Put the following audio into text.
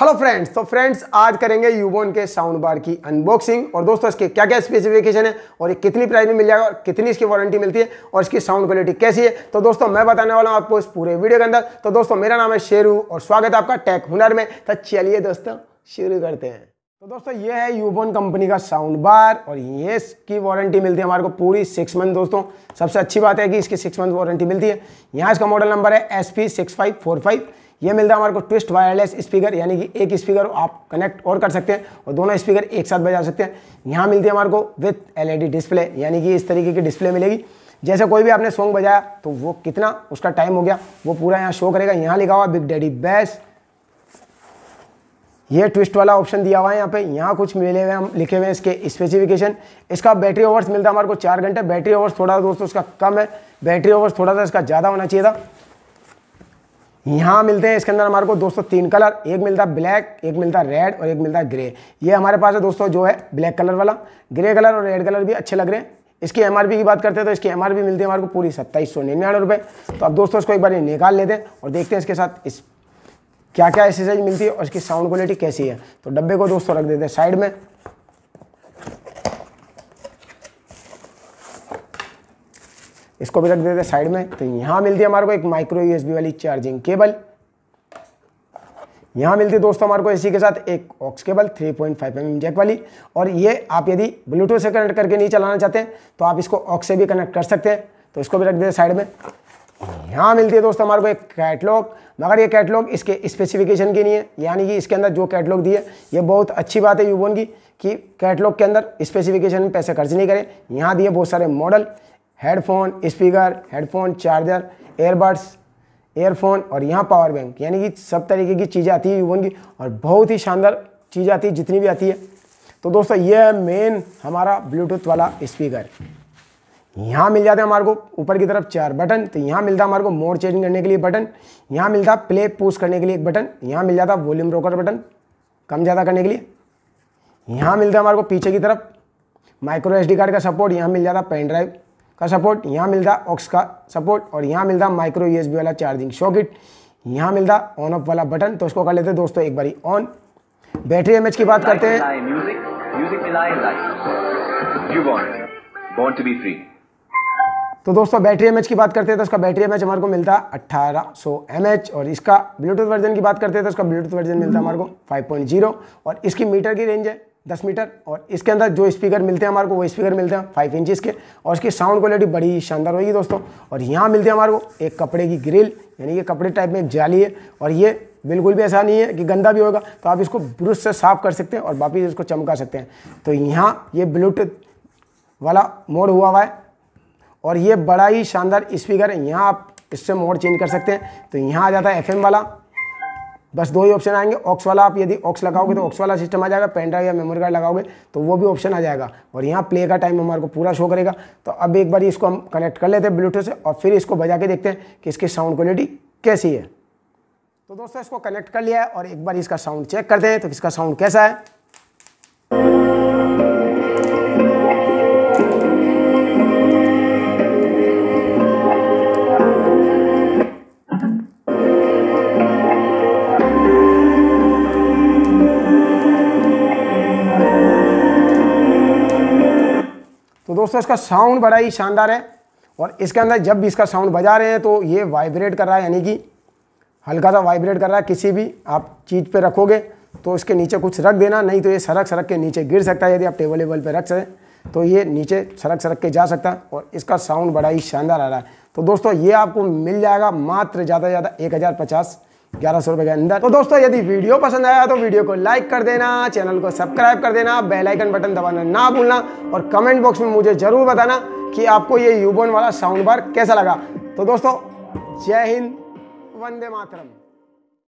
hello friends तो friends आज करेंगे यूबोन के साउंड बार की अनबॉक्सिंग और दोस्तों इसके क्या क्या स्पेसिफिकेशन है और ये कितनी प्राइस में मिल जाएगा और कितनी इसकी वारंटी मिलती है और इसकी साउंड क्वालिटी कैसी है तो दोस्तों मैं बताने वाला हूँ आपको इस पूरे वीडियो के अंदर तो दोस्तों मेरा नाम है शेरू और स्वागत है आपका टेक हुनर में तो चलिए दोस्तों शुरू करते हैं तो दोस्तों ये है यूबोन कंपनी का साउंड बार और ये इसकी वारंटी मिलती है हमारे को पूरी सिक्स मंथ दोस्तों सबसे अच्छी बात है कि इसकी सिक्स मंथ वारंटी मिलती है यहाँ इसका मॉडल नंबर है S P six five four five ये मिल रहा है हमारे को ट्विस्ट वायरलेस स्पीकर यानी कि एक स्पीकर आप कनेक्ट और कर सकते हैं और दोनों स्पीकर एक साथ बजा सकते हैं यहाँ मिलती है हमारे को विथ एलईडी डिस्प्ले यानी कि इस तरीके की डिस्प्ले मिलेगी जैसे कोई भी आपने सॉन्ग बजाया तो वो कितना उसका टाइम हो गया वो पूरा यहाँ शो करेगा यहाँ लिखा हुआ बिग डैडी बेस्ट ये ट्विस्ट वाला ऑप्शन दिया हुआ है यहाँ पे यहाँ कुछ मिले हुए हम लिखे हुए हैं इसके स्पेसिफिकेशन इसका बैटरी ओवर्स मिलता है हमारे को चार घंटे बैटरी ओवर्स थोड़ा दोस्तों इसका कम है बैटरी ओवर्स थोड़ा सा इसका ज़्यादा होना चाहिए था यहाँ मिलते हैं इसके अंदर हमारे को दोस्तों तीन कलर एक मिलता है ब्लैक एक मिलता है रेड और एक मिलता है ग्रे ये हमारे पास है दोस्तों जो है ब्लैक कलर वाला ग्रे कलर और रेड कलर भी अच्छे लग रहे हैं इसकी एम की बात करते हैं तो इसकी एम मिलती है हमारे को पूरी सत्ताईस सौ निन्यानवे रुपये तो अब दोस्तों इसको एक बार निकाल लेते हैं और देखते हैं इसके साथ इस क्या क्या एक्सरसाइज मिलती है और इसकी साउंड क्वालिटी कैसी है तो डब्बे को दोस्तों रख देते हैं साइड में इसको भी रख देते साइड में तो यहाँ मिलती है हमारे को एक माइक्रो यूएसबी वाली चार्जिंग केबल यहाँ मिलती है दोस्तों हमारे को इसी के साथ एक aux cable 3.5 point mm jack वाली और ये आप यदि ब्लूटूथ से कनेक्ट करके नहीं चलाना चाहते तो आप इसको ऑक्स से भी कनेक्ट कर सकते हैं तो इसको भी रख देते साइड में यहाँ मिलती है दोस्तों हमारे को एक कैटलॉग मगर ये कैटलॉग इसके स्पेसिफिकेशन की नहीं है यानी कि इसके अंदर जो कैटलॉग दी है ये बहुत अच्छी बात है यूबोन की कि कैटलॉग के अंदर स्पेसिफिकेशन में पैसे खर्च नहीं करें यहाँ दिए बहुत सारे model headphone speaker headphone charger earbuds earphone और यहाँ पावर बैंक यानी कि सब तरीके की चीज़ें आती है यूवन की और बहुत ही शानदार चीज़ आती है जितनी भी आती है तो दोस्तों ये है मेन हमारा ब्लूटूथ वाला स्पीकर यहाँ मिल जाते हैं हमारे को ऊपर की तरफ चार बटन तो यहाँ मिलता है हमारे को मोड चेंज करने के लिए बटन यहाँ मिलता प्ले पुश करने के लिए एक बटन यहाँ मिल जाता वॉल्यूम रोकर बटन कम ज़्यादा करने के लिए यहाँ मिलता है हमारे को पीछे की तरफ माइक्रो एस कार्ड का सपोर्ट यहाँ मिल जाता पेन ड्राइव का सपोर्ट यहाँ मिलता ऑक्स का सपोर्ट और यहाँ मिलता माइक्रो यूएसबी वाला चार्जिंग शॉकिट यहाँ मिलता ऑन ऑफ वाला बटन तो उसको कर लेते हैं दोस्तों एक बारी ऑन बैटरी एमएच की बात करते हैं तो दोस्तों बैटरी एमएच की बात करते हैं तो उसका बैटरी एमएच हमारे को मिलता है 1800 एमएच और इसका ब्लूटूथ वर्जन की बात करते हैं तो उसका ब्लूटूथ वर्जन मिलता है हमारे को 5.0 और इसकी मीटर की रेंज है दस मीटर और इसके अंदर जो स्पीकर मिलते हैं हमारे को वो स्पीकर मिलते हैं फाइव इंचज़ के और इसकी साउंड क्वालिटी बड़ी शानदार होगी दोस्तों और यहाँ मिलते हैं हमारे को एक कपड़े की ग्रिल यानी कि कपड़े टाइप में जाली है और ये बिल्कुल भी ऐसा नहीं है कि गंदा भी होगा तो आप इसको ब्रुश से साफ़ कर सकते हैं और वापस इसको चमका सकते हैं तो यहाँ ये ब्लूटूथ वाला मोड हुआ हुआ है और ये बड़ा ही शानदार स्पीकर है यहाँ आप इससे मोड चेंज कर सकते हैं तो यहाँ आ जाता है एफ वाला बस दो ही ऑप्शन आएंगे ऑक्स वाला आप यदि ऑक्स लगाओगे तो ऑक्स वाला सिस्टम आ जाएगा पेन ड्राइव या मेमोरी कार्ड लगाओगे तो वो भी ऑप्शन आ जाएगा और यहाँ प्ले का टाइम हमारे को पूरा शो करेगा तो अब एक बार इसको हम कनेक्ट कर लेते हैं ब्लूटूथ से और फिर इसको बजा के देखते हैं कि इसकी साउंड क्वालिटी कैसी है तो दोस्तों इसको कनेक्ट कर लिया है और एक बार इसका साउंड चेक करते हैं तो इसका साउंड कैसा है दोस्तों इसका साउंड बड़ा ही शानदार है और इसके अंदर जब भी इसका साउंड बजा रहे हैं तो ये वाइब्रेट कर रहा है यानी कि हल्का सा वाइब्रेट कर रहा है किसी भी आप चीज़ पे रखोगे तो इसके नीचे कुछ रख देना नहीं तो ये सड़क सड़क के नीचे गिर सकता है यदि आप टेबल वेबल पर रख सकें तो ये नीचे सड़क सड़क के जा सकता है और इसका साउंड बड़ा ही शानदार आ रहा है तो दोस्तों ये आपको मिल जाएगा मात्र ज़्यादा से ज़्यादा एक हज़ार पचास ग्यारह सौ रुपए के अंदर तो दोस्तों यदि वीडियो पसंद आया तो वीडियो को लाइक कर देना चैनल को सब्सक्राइब कर देना बेल आइकन बटन दबाना ना भूलना और कमेंट बॉक्स में मुझे ज़रूर बताना कि आपको ये यूबोन वाला साउंड बार कैसा लगा तो दोस्तों जय हिंद वंदे मातरम